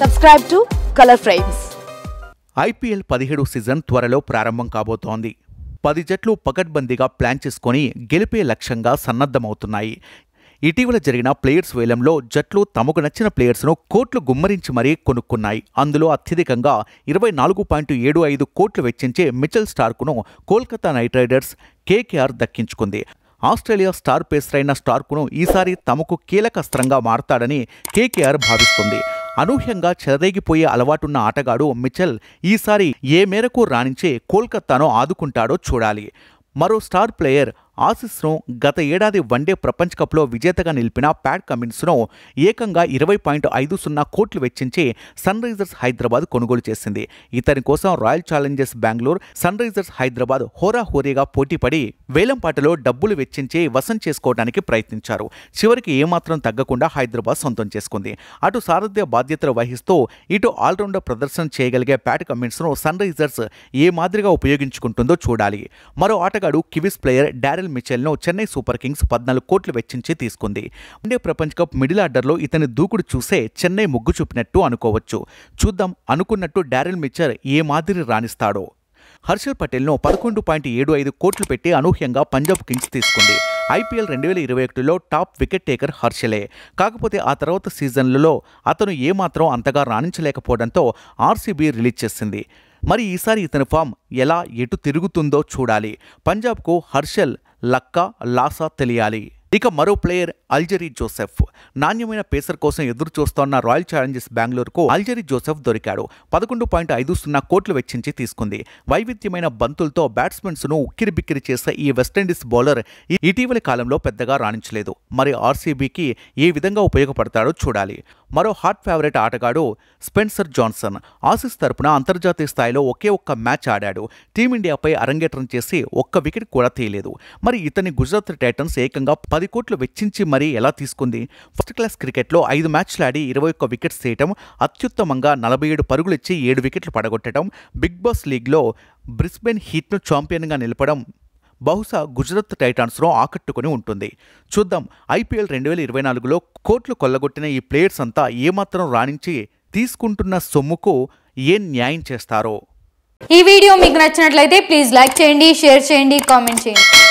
subscribe to colour frames IPL పదిహేడు season త్వరలో ప్రారంభం కాబోతోంది పది జట్లు పకడ్బందీగా ప్లాన్ చేసుకుని గెలిపే లక్ష్యంగా సన్నద్ధమవుతున్నాయి ఇటీవల జరిగిన ప్లేయర్స్ వేలంలో జట్లు తమకు నచ్చిన ప్లేయర్స్ను కోట్లు గుమ్మరించి మరీ కొనుక్కున్నాయి అందులో అత్యధికంగా ఇరవై నాలుగు పాయింట్ ఏడు ఐదు కోట్లు వెచ్చించే మిచెల్ స్టార్కును కోల్కతా నైట్ రైడర్స్ కేకేఆర్ దక్కించుకుంది ఆస్ట్రేలియా స్టార్ పేసరైన స్టార్క్ను ఈసారి తమకు కీలక అస్త్రంగా మారతాడని కేకేఆర్ భావిస్తుంది అనూహ్యంగా చెలరేగిపోయే అలవాటున్న ఆటగాడు మిచెల్ ఈసారి ఏ మేరకు రాణించే కోల్కత్తాను ఆదుకుంటాడో చూడాలి మరో స్టార్ ప్లేయర్ ఆసిస్ను గత ఏడాది వన్డే ప్రపంచ కప్లో విజేతగా నిలిపిన ప్యాట్ కమిన్స్ను ఏకంగా ఇరవై పాయింట్ ఐదు సున్నా కోట్లు వెచ్చించి సన్ రైజర్స్ హైదరాబాద్ కొనుగోలు చేసింది ఇతని కోసం Royal Challengers Bengaluru Sunrisers Hyderabad హోరాహోరీగా పోటీపడి వేలంపాటలో డబ్బులు వెచ్చించి వసం చేసుకోవడానికి ప్రయత్నించారు చివరికి ఏమాత్రం తగ్గకుండా హైదరాబాద్ సొంతం చేసుకుంది అటు సారథ్య బాధ్యతలు వహిస్తూ ఇటు ఆల్రౌండర్ ప్రదర్శన చేయగలిగే ప్యాట్ కమిన్స్ను సన్ రైజర్స్ ఏ మాదిరిగా ఉపయోగించుకుంటుందో చూడాలి మరో ఆటగాడు కివిస్ ప్లేయర్ డారెల్ మార్సెల్ మిచెల్ను చెన్నై సూపర్ కింగ్స్ పద్నాలుగు కోట్లు వెచ్చించి తీసుకుంది వన్డే ప్రపంచ కప్ మిడిల్ ఆర్డర్లో ఇతని దూకుడు చూసే చెన్నై ముగ్గు చూపినట్టు అనుకోవచ్చు చూద్దాం అనుకున్నట్టు డారెల్ మిచెల్ ఏ మాదిరి రాణిస్తాడో హర్షల్ పటేల్ను పదకొండు పాయింట్ ఏడు ఐదు కోట్లు పెట్టి అనూహ్యంగా పంజాబ్ కింగ్స్ తీసుకుంది ఐపీఎల్ రెండు వేల ఇరవై ఒకటిలో టాప్ వికెట్ టేకర్ హర్షలే కాకపోతే ఆ తర్వాత సీజన్లలో అతను ఏమాత్రం అంతగా రాణించలేకపోవడంతో ఆర్సీబీ రిలీజ్ చేసింది మరి ఈసారి ఇతని ఫామ్ ఎలా ఎటు తిరుగుతుందో చూడాలి పంజాబ్కు హర్షల్ లక్కా లాసా తెలియాలి ఇక మరో ప్లేయర్ అల్జరీ జోసెఫ్ నాణ్యమైన పేసర్ కోసం ఎదురు చూస్తోన్న రాయల్ ఛాలెంజర్స్ బెంగళూరుకు అల్జరీ జోసెఫ్ దొరికాడు పదకొండు పాయింట్ ఐదు సున్నా కోట్లు వెచ్చించి తీసుకుంది వైవిధ్యమైన బంతులతో బ్యాట్స్మెన్స్ను బిక్కిరి చేసే ఈ వెస్టిండీస్ బౌలర్ ఇటీవలి కాలంలో పెద్దగా రాణించలేదు మరి ఆర్సీబీకి ఏ విధంగా ఉపయోగపడతాడో చూడాలి మరో హాట్ ఫేవరెట్ ఆటగాడు స్పెన్సర్ జాన్సన్ ఆసిస్ తరపున అంతర్జాతీయ స్థాయిలో ఒకే ఒక్క మ్యాచ్ ఆడాడు టీమిండియాపై అరంగేట్రం చేసి ఒక్క వికెట్ కూడా తీయలేదు మరి ఇతని గుజరాత్ టైటన్స్ ఏకంగా పది కోట్లు వెచ్చించి మరీ ఎలా తీసుకుంది ఫస్ట్ క్లాస్ క్రికెట్లో ఐదు మ్యాచ్లు ఆడి ఇరవై ఒక్క వికెట్స్ తీయటం అత్యుత్తమంగా నలభై ఏడు పరుగులిచ్చి ఏడు వికెట్లు పడగొట్టడం బిగ్ బాస్ లీగ్లో బ్రిస్బెన్ హీట్ను ఛాంపియన్గా నిలపడం బహుశా గుజరాత్ టైటాన్స్ను ఆకట్టుకుని ఉంటుంది చూద్దాం ఐపీఎల్ రెండు వేల ఇరవై నాలుగులో కోట్లు కొల్లగొట్టిన ఈ ప్లేయర్స్ అంతా ఏమాత్రం రాణించి తీసుకుంటున్న సొమ్ముకు ఏం న్యాయం చేస్తారో ఈ వీడియో మీకు నచ్చినట్లయితే ప్లీజ్ లైక్ చేయండి షేర్ చేయండి కామెంట్ చేయండి